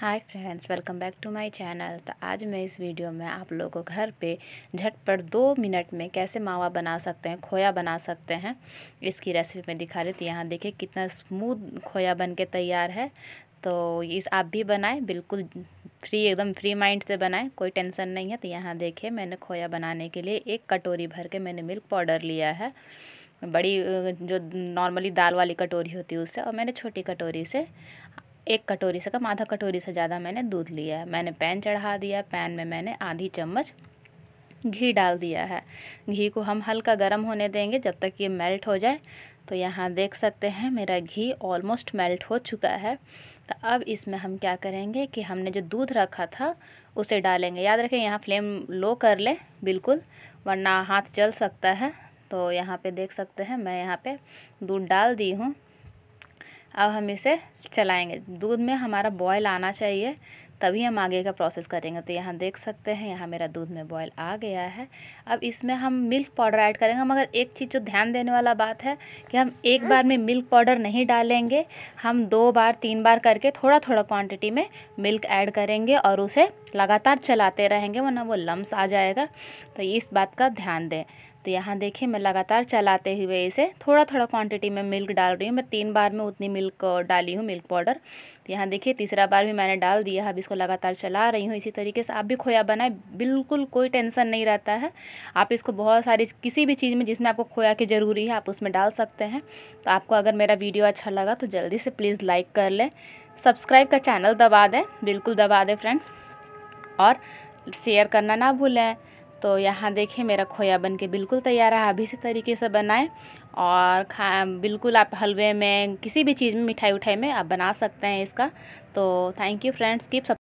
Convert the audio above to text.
hi friends welcome back to my channel तो आज मैं इस वीडियो में आप लोगों को घर पे झटपट दो मिनट में कैसे मावा बना सकते हैं खोया बना सकते हैं इसकी रेसिपी में दिखा रही थी यहाँ देखिए कितना स्मूथ खोया बन के तैयार है तो इस आप भी बनाएं बिल्कुल फ्री एकदम फ्री माइंड से बनाएं कोई टेंशन नहीं है तो यहाँ देखिए मैंने खोया बनाने के लिए एक कटोरी भर के मैंने मिल्क पाउडर लिया है बड़ी जो नॉर्मली दाल वाली कटोरी होती है उससे और मैंने छोटी कटोरी से एक कटोरी से कम आधा कटोरी से ज़्यादा मैंने दूध लिया है मैंने पैन चढ़ा दिया पैन में मैंने आधी चम्मच घी डाल दिया है घी को हम हल्का गर्म होने देंगे जब तक ये मेल्ट हो जाए तो यहाँ देख सकते हैं मेरा घी ऑलमोस्ट मेल्ट हो चुका है तो अब इसमें हम क्या करेंगे कि हमने जो दूध रखा था उसे डालेंगे याद रखें यहाँ फ्लेम लो कर लें बिल्कुल वरना हाथ जल सकता है तो यहाँ पे देख सकते हैं मैं यहाँ पे दूध डाल दी हूँ अब हम इसे चलाएंगे दूध में हमारा बॉयल आना चाहिए तभी हम आगे का प्रोसेस करेंगे तो यहाँ देख सकते हैं यहाँ मेरा दूध में बॉयल आ गया है अब इसमें हम मिल्क पाउडर ऐड करेंगे मगर एक चीज़ जो ध्यान देने वाला बात है कि हम एक बार में मिल्क पाउडर नहीं डालेंगे हम दो बार तीन बार करके थोड़ा थोड़ा क्वांटिटी में मिल्क ऐड करेंगे और उसे लगातार चलाते रहेंगे वरना वो लम्स आ जाएगा तो इस बात का ध्यान दें तो यहाँ देखिए मैं लगातार चलाते हुए इसे थोड़ा थोड़ा क्वांटिटी में मिल्क डाल रही हूँ मैं तीन बार में उतनी मिल्क डाली हूँ मिल्क पाउडर तो यहाँ देखिए तीसरा बार भी मैंने डाल दिया अब इसको लगातार चला रही हूँ इसी तरीके से आप भी खोया बनाए बिल्कुल कोई टेंशन नहीं रहता है आप इसको बहुत सारी किसी भी चीज़ में जिसमें आपको खोया की ज़रूरी है आप उसमें डाल सकते हैं तो आपको अगर मेरा वीडियो अच्छा लगा तो जल्दी से प्लीज़ लाइक कर लें सब्सक्राइब का चैनल दबा दें बिल्कुल दबा दें फ्रेंड्स और शेयर करना ना भूलें तो यहाँ देखें मेरा खोया बन के बिल्कुल तैयार है आप इसी तरीके से बनाएं और खा बिल्कुल आप हलवे में किसी भी चीज़ में मिठाई उठाई में आप बना सकते हैं इसका तो थैंक यू फ्रेंड्स कीप